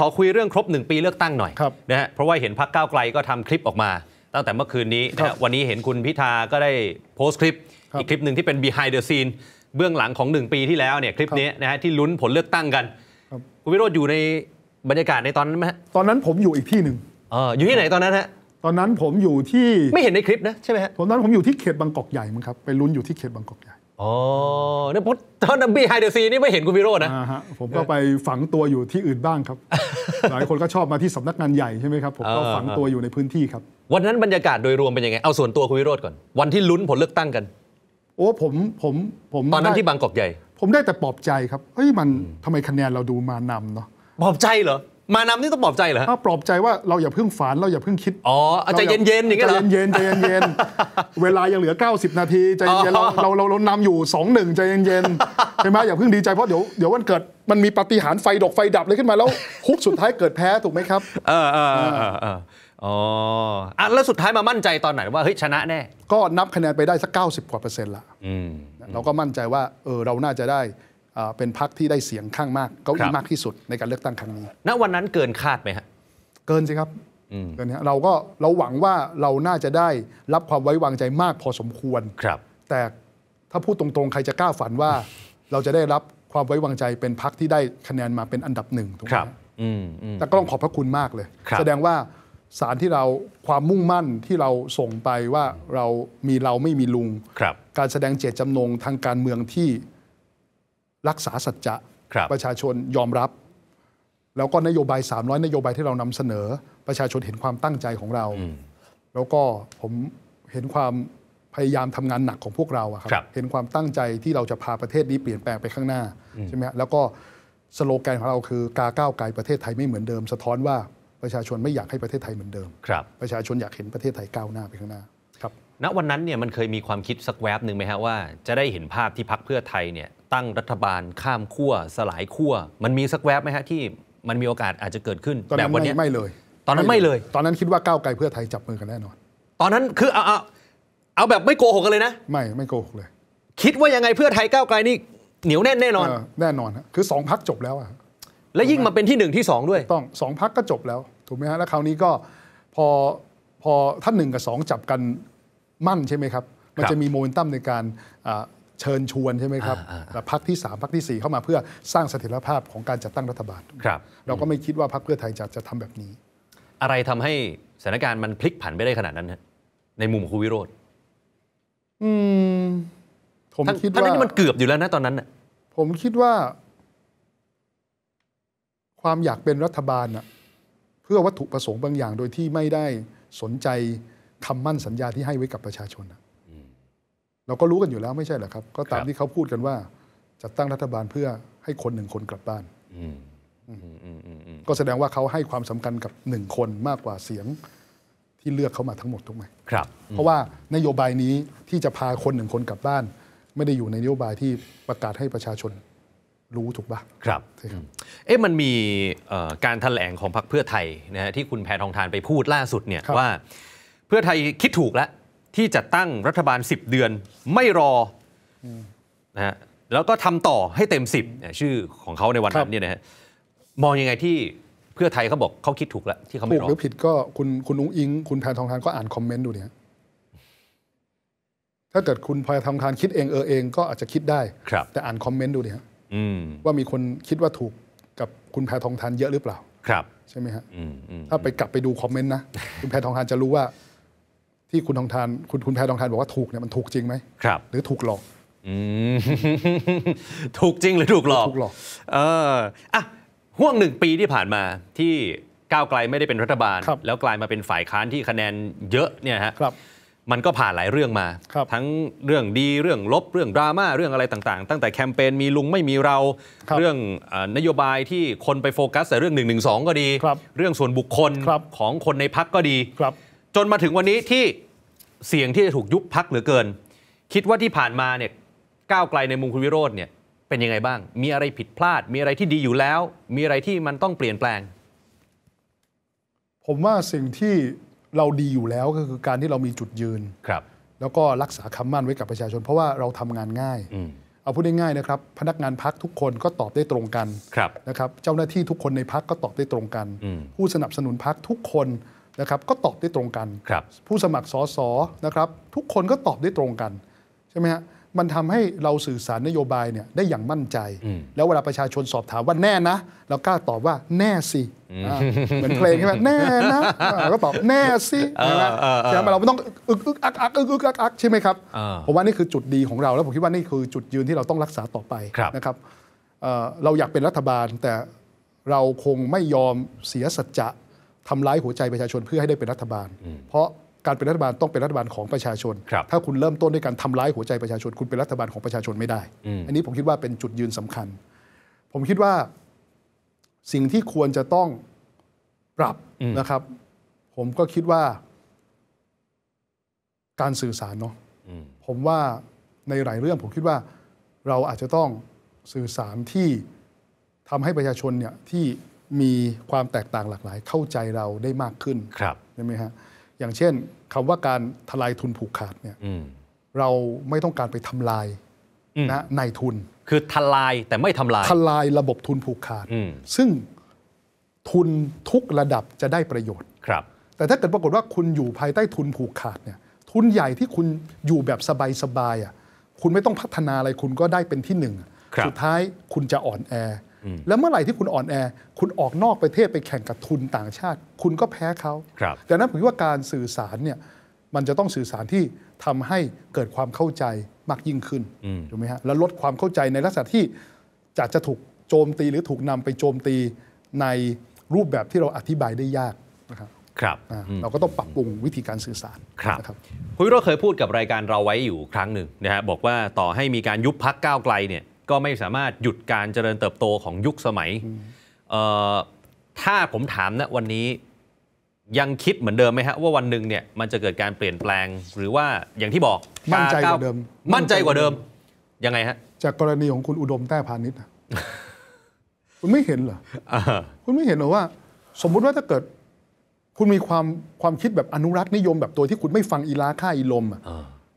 ขอคุยเรื่องครบ 1 ปีเลือกตั้งหน่อยนะฮะเพราะว่าเห็นพักก้าวไกลก็ทำคลิปออกมา ตั้งแต่เมื่อคืนนี้นะวันนี้เห็นคุณพิธาก็ได้โพสต์คลิป อีกคลิปหนึ่งที่เป็น behind the scene เบื้องหลังของ 1 ปีที่แล้วเนี่ยคลิปนี้นะฮะที่ลุ้นผลเลือกตั้งกันคุณวิโรจน์อยู่ในบรรยากาศในตอนนั้นไหมตอนนั้นผมอยู่อีกที่หนึ่งอออยู่ที่ไหนตอนนั้นฮะตอนนั้นผมอยู่ที่ไม่เห็นในคลิปนะใช่ไหมฮะตอนนั้นผมอยู่ที่เขตบางกอกใหญ่มั้งครับไปลุ้นอยู่ที่เขตบางกอกใหญ่อ๋อเนี่ยพตอนบีไฮเดอร์ซีนี่ไม่เห็นคุณวิโรจน์นะผมก็ไปฝังตัวอยู่ที่อื่นบ้างครับ หลายคนก็ชอบมาที่สำนักงานใหญ่ใช่ไหมครับ ผมก็ฝังตัวอยู่ในพื้นที่ครับ วันนั้นบรรยากาศโดยรวมเป็นยังไงเอาส่วนตัวคุณวิโรจน์ก่อน วันที่ลุ้นผลเลือกตั้งกัน โอ้ผมผมผมตอนนั้นที่บางกอกใหญ่ ผมได้แต่ปลอบใจครับเฮ้ยมันทำไมคะแนนเราดูมานำเนาะปลอบใจเหรอมานำนี่ต้องปลอบใจเหรอถ้าปลอบใจว่าเราอย่าเพิ่งฝันเราอย่าเพิ่งคิด อ๋อ ใจเย็นๆอย่างเงี้ยเหรอใจเย็นใจเย็นเวลายังเหลือ 90 นาทีใจเย็นเราเราเรานำอยู่2หนึ่งใจเย็นๆใช่ไหมอย่าเพิ่งดีใจเพราะเดี๋ยวเดี๋ยววันเกิดมันมีปฏิหารไฟดกไฟดับเลยขึ้นมาแล้วฮุกสุดท้ายเกิดแพ้ถูกไหมครับ เออเออเอออ๋ออ่ะแล้วสุดท้ายมามั่นใจตอนไหนว่าเฮ้ยชนะแน่ ก็นับคะแนนไปได้สัก90กว่าเปอร์เซ็นต์ละเราก็มั่นใจว่าเออเราน่าจะได้เป็นพักที่ได้เสียงข้างมากเก้าอี้มากที่สุดในการเลือกตั้งครั้งนี้ ณ วันนั้นเกินคาดไหมฮะ เกินสิครับเกินเราก็เราหวังว่าเราน่าจะได้รับความไว้วางใจมากพอสมควรครับ แต่ถ้าพูดตรงๆใครจะกล้าฝันว่า เราจะได้รับความไว้วางใจเป็นพักที่ได้คะแนนมาเป็นอันดับหนึ่งถูกไหมแต่ก็ต้องขอบพระคุณมากเลย แสดงว่าสารที่เราความมุ่งมั่นที่เราส่งไปว่าเรามีเราไม่มีลุง การแสดงเจตจำนงทางการเมืองที่รักษาสัจจะรประชาชนยอมรับ แล้วก็นโยบาย 300 นโยบายที่เรานำเสนอ ประชาชนเห็นความตั้งใจของเรา แล้วก็ผมเห็นความพยายามทำงานหนักของพวกเราครับรบเห็นความตั้งใจที่เราจะพาประเทศนี้เปลี่ยนแปลงไปข้างหน้าใช่ไหมแล้วก็สโลแกนของเราคือกาก้าวไกลประเทศไทยไม่เหมือนเดิมสะท้อนว่าประชาชนไม่อยากให้ประเทศไทยเหมือนเดิมรประชาชนอยากเห็นประเทศไทยก้าวหน้าไปข้างหน้าครับณวันนั้นเนี่ยมันเคยมีความคิดสักแวบหนึ่งไหมฮะว่าจะได้เห็นภาพที่พักเพื่อไทยเนี่ยตั้งรัฐบาลข้ามขั้วสลายขั้วมันมีสักแวบไหมฮะที่มันมีโอกาสอาจจะเกิดขึ้นนนแบบวันนี้ไม่เลย ตอนนั้นไม่เลย ตอนนั้นคิดว่าก้าวไกลเพื่อไทยจับมือกันแน่นอน ตอนนั้นคือเอาเอาเอาแบบไม่โกหกกันเลยนะไม่ไม่โกหกเลย คิดว่ายังไงเพื่อไทยก้าวไกลนี่เหนียวแน่นแน่นอนแน่นอนคือสองพักจบแล้วอะและยิ่งมาเป็นที่หนึ่งที่สองด้วยต้องสองพักก็จบแล้ว ถูกไหมฮะแล้วคราวนี้ก็พอพอท่านหนึ่งกับสองจับกันมั่นใช่ไหมครับมันจะมีโมเมนตัมในการเชิญชวนใช่ไหมครับพักที่ 3 พักที่ 4 เข้ามาเพื่อสร้างเสถียรภาพของการจัดตั้งรัฐบาลครับเราก็ไม่คิดว่าพักเพื่อไทยจะจะทำแบบนี้ อะไรทำให้สถานการณ์มันพลิกผันไปได้ขนาดนั้นฮะในมุมคุณวิโรธอืมผมคิดว่าทั้นนี่มันเกือบอยู่แล้วนะตอนนั้น ผมคิดว่า ความอยากเป็นรัฐบาลอะเพื่อวัตถุประสงค์บางอย่าง โดยที่ไม่ได้สนใจคำมั่นสัญญาที่ให้ไว้กับประชาชนอะเราก็รู้กันอยู่แล้วไม่ใช่เหรอครับ ก็ตามที่เขาพูดกันว่าจะตั้งรัฐบาลเพื่อให้คนหนึ่งคนกลับบ้าน ก็แสดงว่าเขาให้ความสำคัญกับหนึ่งคนมากกว่าเสียงที่เลือกเขามาทั้งหมดถูกไหมครับ เพราะว่านโยบายนี้ที่จะพาคนหนึ่งคนกลับบ้าน ไม่ได้อยู่ในนโยบายที่ประกาศให้ประชาชนรู้ถูกปะครับใช่ครับ เอ๊ะมันมีการแถลงของพรรคเพื่อไทยนะฮะที่คุณแพทองทานไปพูดล่าสุดเนี่ยว่าเพื่อไทยคิดถูกแล้วที่จะตั้งรัฐบาล 10 เดือน ไม่รอนะฮะแล้วก็ทำต่อให้เต็ม 10เนี่ยชื่อของเขาในวันนั้นเนี่ยนะฮะมองยังไงที่เพื่อไทยเขาบอกเขาคิดถูกแล้วที่เขาไม่ถูกรอหรือผิดก็คุณคุณอุ้งอิง คุณแพทองทานก็อ่านคอมเมนต์ดูเนี่ยถ้าเกิดคุณแพทองทานคิดเองเออเอง ก็อาจจะคิดได้ครับแต่อ่านคอมเมนต์ดูเนี่ยว่ามีคนคิดว่าถูกกับคุณแพทองทานเยอะหรือเปล่าครับ ใช่ไหมฮะถ้าไปกลับไปดูคอมเมนต์นะคุณแพทองทานจะรู้ว่าที่คุณทองทานคุณคุณแพทองทานบอกว่าถูกเนี่ยมันถูกจริงไหมครับหรือถูกหลอกถูกจริงหรือถูกหลอกถูกหลอก เอออ่ะห่วงหนึ่งปีที่ผ่านมา ที่ก้าวไกลไม่ได้เป็นรัฐบาลแล้วกลายมาเป็นฝ่ายค้านที่คะแนนเยอะเนี่ยฮะมันก็ผ่านหลายเรื่องมาทั้งเรื่องดีเรื่องลบเรื่องดราม่าเรื่องอะไรต่างๆ ตั้งแต่แคมเปญมีลุงไม่มีเรารเรื่องอนโยบายที่คนไปโฟกัสแต่เรื่อง1นึก็ดีรเรื่องส่วนบุคคลคของคนในพักก็ดีครับจนมาถึงวันนี้ที่เสียงที่จะถูกยุบพักเหลือเกิน คิดว่าที่ผ่านมาเนี่ยก้าวไกลในมุมคุณวิโรธเนี่ยเป็นยังไงบ้าง มีอะไรผิดพลาด มีอะไรที่ดีอยู่แล้ว มีอะไรที่มันต้องเปลี่ยนแปลง ผมว่าสิ่งที่เราดีอยู่แล้วก็คือการที่เรามีจุดยืนครับแล้วก็รักษาคำมั่นไว้กับประชาชนเพราะว่าเราทำงานง่ายเอาพูดง่ายๆนะครับพนักงานพักทุกคนก็ตอบได้ตรงกันนะครับ เจ้าหน้าที่ทุกคนในพักก็ตอบได้ตรงกัน ผู้สนับสนุนพักทุกคนนะครับก็ตอบได้ตรงกันผู้สมัครสสนะครับทุกคนก็ตอบได้ตรงกันใช่ไหมฮะมันทำให้เราสื่อสารนโยบายเนี่ยได้อย่างมั่นใจ แล้วเวลาประชาชนสอบถามว่าแน่นะเรากล้าตอบว่าแน่สิเหมือนเพลงใช่ไหมแน่นะก็ตอบแน่สิใช่ไหมเราไม่ต้องอึกอึกอักอักอึกอึกอักอักใช่ไหมครับผมว่านี่คือจุดดีของเรา แล้วผมคิดว่านี่คือจุดยืนที่เราต้องรักษาต่อไปนะครับเราอยากเป็นรัฐบาล แต่เราคงไม่ยอมเสียสัจจะทำร้ายหัวใจประชาชนเพื่อให้ได้เป็นรัฐบาล เพราะการเป็นรัฐบาลต้องเป็นรัฐบาลของประชาชน ถ้าคุณเริ่มต้นด้วยการทำร้ายหัวใจประชาชน คุณเป็นรัฐบาลของประชาชนไม่ได้ อันนี้ผมคิดว่าเป็นจุดยืนสำคัญ ผมคิดว่าสิ่งที่ควรจะต้องปรับนะครับ ผมก็คิดว่าการสื่อสารเนาะ ผมว่าในหลายเรื่อง ผมคิดว่าเราอาจจะต้องสื่อสารที่ทำให้ประชาชนเนี่ยที่มีความแตกต่างหลากหลาย เข้าใจเราได้มากขึ้นใช่ไหมฮะอย่างเช่นคำว่าการทลายทุนผูกขาดเนี่ยเราไม่ต้องการไปทำลายนะนทุนคือทลายแต่ไม่ทำลาย ทลายระบบทุนผูกขาด ซึ่งทุนทุกระดับจะได้ประโยชน์ครับ แต่ถ้าเกิดปรากฏว่าคุณอยู่ภายใต้ทุนผูกขาดเนี่ย ทุนใหญ่ที่คุณอยู่แบบสบายๆอ่ะคุณไม่ต้องพัฒนาอะไรคุณก็ได้เป็นที่หนึ่งสุดท้ายคุณจะอ่อนแอแล้วเมื่อไหร่ที่คุณอ่อนแอ คุณออกนอกประเทศไปแข่งกับทุนต่างชาติ คุณก็แพ้เขาดังนั้นผมว่าการสื่อสารเนี่ยมันจะต้องสื่อสารที่ทำให้เกิดความเข้าใจมากยิ่งขึ้นถูกไหมฮะแล้วลดความเข้าใจในลักษณะที่จะจะถูกโจมตีหรือถูกนำไปโจมตีในรูปแบบที่เราอธิบายได้ยากนะครับครับเราก็ต้องปรับปรุงวิธีการสื่อสารครับรบคุณวิโรจน์เคยพูดกับรายการเราไว้อยู่ครั้งหนึ่งนะฮะบอกว่าต่อให้มีการยุบพักก้าวไกลเนี่ยก็ไม่สามารถหยุดการเจริญเติบโตของยุคสมัย ถ้าผมถามนะวันนี้ยังคิดเหมือนเดิมไหมฮะว่าวันหนึ่งเนี่ยมันจะเกิดการเปลี่ยนแปลงหรือว่าอย่างที่บอกมั่นใจกว่าเดิม มั่นใจกว่าเดิม ยังไงฮะจากกรณีของคุณอุดมแต้พานิชคุณไม่เห็นเหรอคุณไม่เห็นหรอว่า สมมุติว่าถ้าเกิด คุณมีความความคิดแบบอนุรักษ์นิยมแบบตัวที่คุณไม่ฟังอีลาค่าอีลมอ่ะ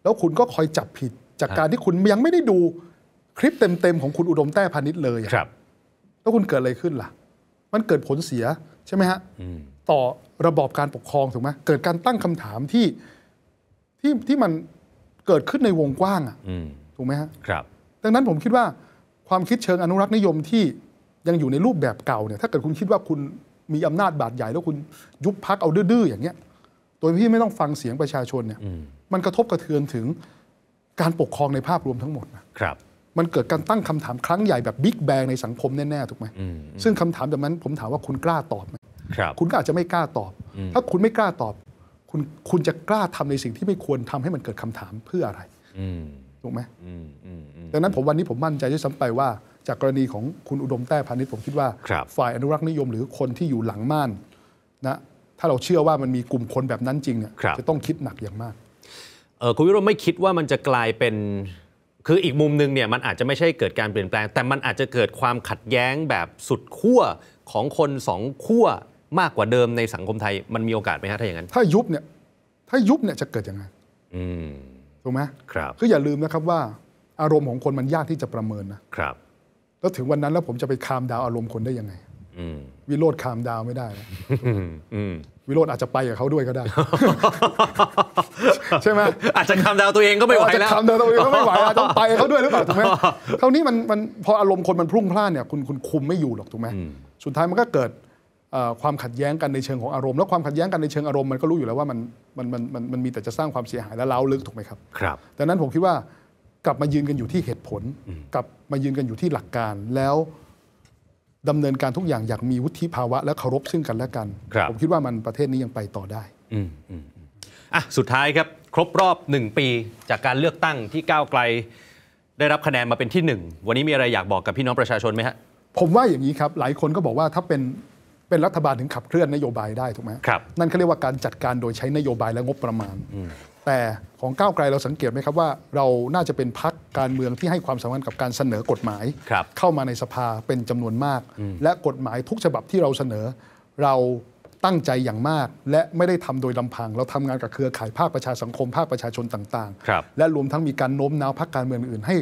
แล้วคุณก็คอยจับผิดจากการที่คุณยังไม่ได้ดูคลิปเต็มๆ ของคุณอุดมแต้พานิช์เลยครับแล้วคุณเกิดอะไรขึ้นล่ะ มันเกิดผลเสียใช่ไหมฮะ ต่อระบอบการปกครองถูกไหม เกิดการตั้งคำถามที่ที่ที่ มันเกิดขึ้นในวงกว้าง อ่ะถูกไหมฮะ ครับ ดังนั้นผมคิดว่าความคิดเชิงอนุรักษ์นิยมที่ยังอยู่ในรูปแบบเก่าเนี่ย ถ้าเกิดคุณคิดว่าคุณมีอำนาจบาดใหญ่แล้วคุณยุบพักเอาดื้อๆอย่างเงี้ยโดยที่ไม่ต้องฟังเสียงประชาชนเนี่ย มันกระทบกระเทือนถึงการปกครองในภาพรวมทั้งหมดนะ ครับมันเกิดการตั้งคำถามครั้งใหญ่แบบบิ๊กแบงในสังคมแน่ๆถูกไหม ซึ่งคำถามแบบนั้นผมถามว่าคุณกล้าตอบไหมครับคุณก็อาจจะไม่กล้าตอบ ถ้าคุณไม่กล้าตอบ คุณคุณจะกล้าทำในสิ่งที่ไม่ควรทำให้มันเกิดคำถามเพื่ออะไรถูกไหมดังนั้นผมวันนี้ผมมั่นใจด้วยซ้ำไปว่า จากกรณีของคุณอุดมแต้พานิชผมคิดว่าฝ่ายอนุรักษ์นิยม หรือคนที่อยู่หลังม่านนะถ้าเราเชื่อว่ามันมีกลุ่มคนแบบนั้นจริงเนี่ยจะต้องคิดหนักอย่างมากคุณวิโรจน์ไม่คิดว่ามันจะกลายเป็นคืออีกมุมหนึ่งเนี่ยมันอาจจะไม่ใช่เกิดการเปลี่ยนแปลง แต่มันอาจจะเกิดความขัดแย้งแบบสุดขั้วของคนสองขั้วมากกว่าเดิมในสังคมไทยมันมีโอกาสไหมฮะถ้าอย่างนั้นถ้ายุบเนี่ยถ้ายุบเนี่ยจะเกิดยังไงอืมถูกไหมครับคืออย่าลืมนะครับว่าอารมณ์ของคนมันยากที่จะประเมินนะครับแล้วถึงวันนั้นแล้วผมจะไปคามดาวอารมณ์คนได้ยังไงวิโรดคามดาวไม่ได้ วิโรดอาจจะไปกับเขาด้วยก็ได้ใช่ไหมอาจจะคามดาวตัวเองก็ไม่ไหวแล้วจะคามดาวตัวเองก็ไม่ไหวต้องไปเขาด้วยหรือเปล่าถูกไหมคราวนี้มันมันพออารมณ์คนมันพุ่งพล่านเนี่ยคุณคุณคุมไม่อยู่หรอกถูกไหม สุดท้ายมันก็เกิดความขัดแย้งกันในเชิงของอารมณ์แล้วความขัดแย้งกันในเชิงอารมณ์มันก็รู้อยู่แล้วว่ามันมันมันมันมันมีแต่จะสร้างความเสียหายและเล้าลึกถูกไหมครับ ครับดังนั้นผมคิดว่ากลับมายืนกันอยู่ที่เหตุผล กลับมายืนกันอยู่ที่หลักการแล้วดำเนินการทุกอย่างอย่างมีวุฒิภาวะและเคารพซึ่งกันและกัน ผมคิดว่ามันประเทศนี้ยังไปต่อได้อ่ะสุดท้ายครับ ครบรอบหนึ่งปีจากการเลือกตั้งที่ก้าวไกลได้รับคะแนนมาเป็นที่หนึ่งวันนี้มีอะไรอยากบอกกับพี่น้องประชาชนไหมฮะผมว่าอย่างนี้ครับ หลายคนก็บอกว่าถ้าเป็นเป็นรัฐบาลถึงขับเคลื่อนนโยบายได้ถูกไหมครับนั่นเขาเรียกว่าการจัดการโดยใช้นโยบายและงบประมาณ แต่ของก้าวไกลเราสังเกตไหมครับว่าเรา น่าจะเป็นพักการเมืองที่ให้ความสำคัญกับการเสนอกฎหมาย เข้ามาในสภาเป็นจำนวนมาก และกฎหมายทุกฉบับที่เราเสนอเราตั้งใจอย่างมาก และไม่ได้ทำโดยลำพังเราทำงานกับเครือข่ายภาคประชาสังคมภาคประชาชนต่าง ๆ และรวมทั้งมีการโน้มน้าวพักการเมืองอื่นให้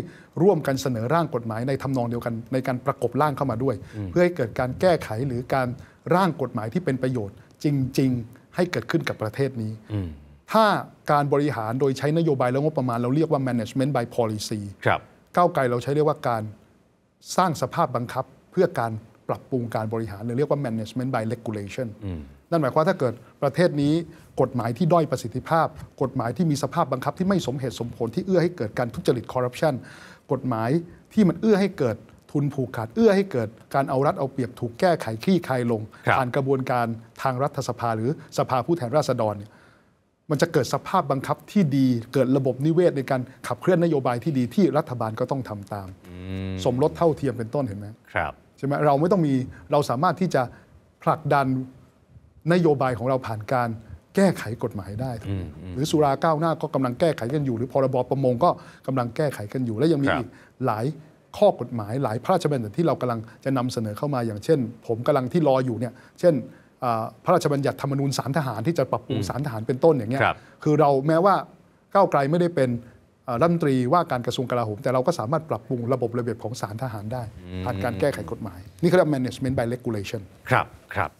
ร่วมกันเสนอร่างกฎหมาย ในทำนองเดียวกันในการประกบร่างเข้ามาด้วย เพื่อให้เกิดการแก้ไขหรือการร่างกฎหมายที่เป็นประโยชน์จริง ๆให้เกิดขึ้นกับประเทศนี้ ถ้าการบริหารโดยใช้นโยบายและงบประมาณเราเรียกว่า management by policy ครับก้าวไกลเราใช้เรียกว่าการสร้างสภาพบังคับ เพื่อการปรับปรุงการบริหาร หรือเรียกว่า management by regulation นั่นหมายความว่าถ้าเกิดประเทศนี้กฎหมายที่ด้อยประสิทธิภาพ กฎหมายที่มีสภาพบังคับที่ไม่สมเหตุสมผลที่เอื้อให้เกิดการทุจริตคอร์รัปชันกฎหมายที่มันเอื้อให้เกิดทุนผูกขาดเอื้อให้เกิดการเอารัดเอาเปรียบถูกแก้ไขคลี่คลายลงผ่านกระบวนการทางรัฐสภาหรือสภาผู้แทนราษฎรเนี่ยมันจะเกิดสภาพบังคับที่ดี เกิดระบบนิเวศในการขับเคลื่อนนโยบายที่ดีที่รัฐบาลก็ต้องทำตามสมรสเท่าเทียมเป็นต้นเห็นไหมครับใช่ไหมเราไม่ต้องมีเราสามารถที่จะผลักดันนโยบายของเราผ่านการแก้ไขกฎหมายได้ หรือสุราก้าวหน้าก็กำลังแก้ไขกันอยู่ หรือพรบประมงก็กำลังแก้ไขกันอยู่และยังมีอีกหลายข้อกฎหมายหลายพระราชบัญญัติที่เรากำลังจะนำเสนอเข้ามาอย่างเช่นผมกำลังที่รออยู่เนี่ยเช่นพระราชบัญญัติธรรมนูญสารทหารที่จะปรับปรุงสารทหารเป็นต้นอย่างเงี้ยคือเราแม้ว่าก้าวไกลไม่ได้เป็นรัฐมนตรีว่าการกระทรวงกลาโหมแต่เราก็สามารถปรับปรุงระบบระเบียบของสารทหารได้ ผ่านการแก้ไขกฎหมาย นี่เขาเรียก management by regulation ครับ ครับ